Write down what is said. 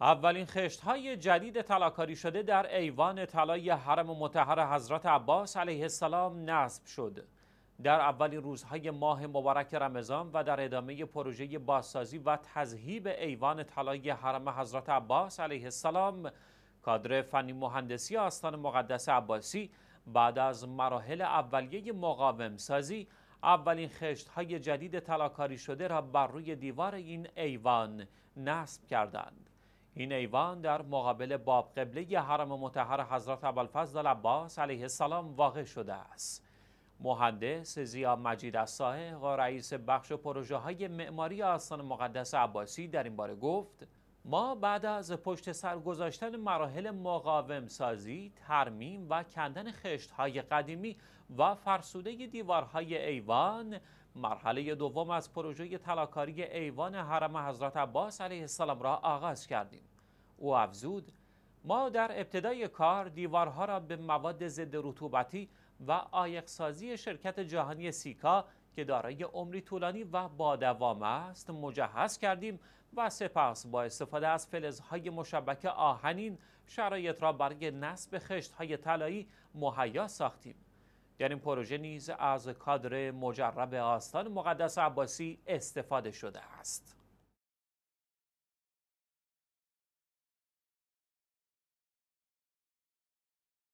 اولین خشت های جدید تلاکاری شده در ایوان طلای حرم متحر حضرت عباس علیه السلام نصب شد. در اولین روزهای ماه مبارک رمضان و در ادامه پروژه بازسازی و تذهیب ایوان طلای حرم حضرت عباس علیه السلام کادر فنی مهندسی آستان مقدس عباسی بعد از مراحل اولیه مقاومسازی اولین خشت های جدید تلاکاری شده را بر روی دیوار این ایوان نصب کردند. این ایوان در مقابل باب قبله حرم متحر حضرت ابوالفضل عباس علیه السلام واقع شده است مهندس زیا مجید الساحق و رئیس بخش پروژه های معماری آستان مقدس عباسی در این باره گفت ما بعد از پشت سر گذاشتن مراحل مقاوم سازی، ترمیم و کندن خشت های قدیمی و فرسوده دیوارهای ایوان مرحله دوم از پروژه تلاکاری ایوان حرم حضرت عباس علیه السلام را آغاز کردیم او افزود ما در ابتدای کار دیوارها را به مواد ضد رطوبتی و سازی شرکت جهانی سیکا که دارای عمری طولانی و با دوام است مجهز کردیم و سپس با استفاده از فلزهای مشبک آهنین شرایط را برای نصب خشتهای طلایی مهیا ساختیم در این پروژه نیز از کادر مجرب آستان مقدس عباسی استفاده شده است